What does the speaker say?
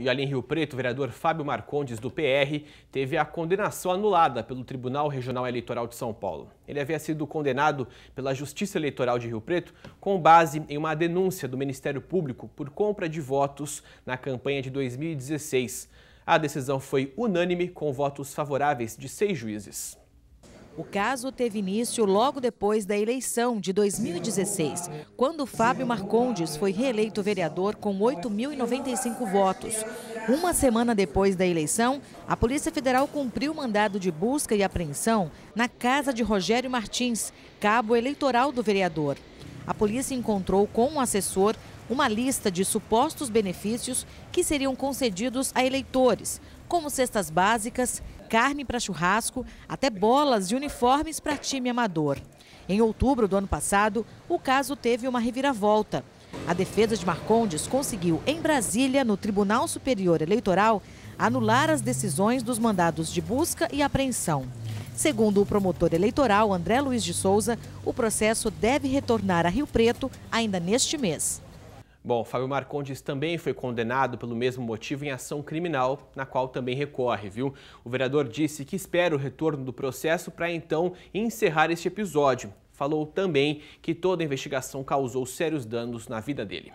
E ali em Rio Preto, o vereador Fábio Marcondes, do PR, teve a condenação anulada pelo Tribunal Regional Eleitoral de São Paulo. Ele havia sido condenado pela Justiça Eleitoral de Rio Preto com base em uma denúncia do Ministério Público por compra de votos na campanha de 2016. A decisão foi unânime, com votos favoráveis de seis juízes. O caso teve início logo depois da eleição de 2016, quando Fábio Marcondes foi reeleito vereador com 8.095 votos. Uma semana depois da eleição, a Polícia Federal cumpriu o mandado de busca e apreensão na casa de Rogério Martins, cabo eleitoral do vereador. A polícia encontrou com o um assessor uma lista de supostos benefícios que seriam concedidos a eleitores, como cestas básicas, carne para churrasco, até bolas e uniformes para time amador. Em outubro do ano passado, o caso teve uma reviravolta. A defesa de Marcondes conseguiu, em Brasília, no Tribunal Superior Eleitoral, anular as decisões dos mandados de busca e apreensão. Segundo o promotor eleitoral André Luiz de Souza, o processo deve retornar a Rio Preto ainda neste mês. Bom, Fábio Marcondes também foi condenado pelo mesmo motivo em ação criminal, na qual também recorre, viu? O vereador disse que espera o retorno do processo para então encerrar este episódio. Falou também que toda a investigação causou sérios danos na vida dele.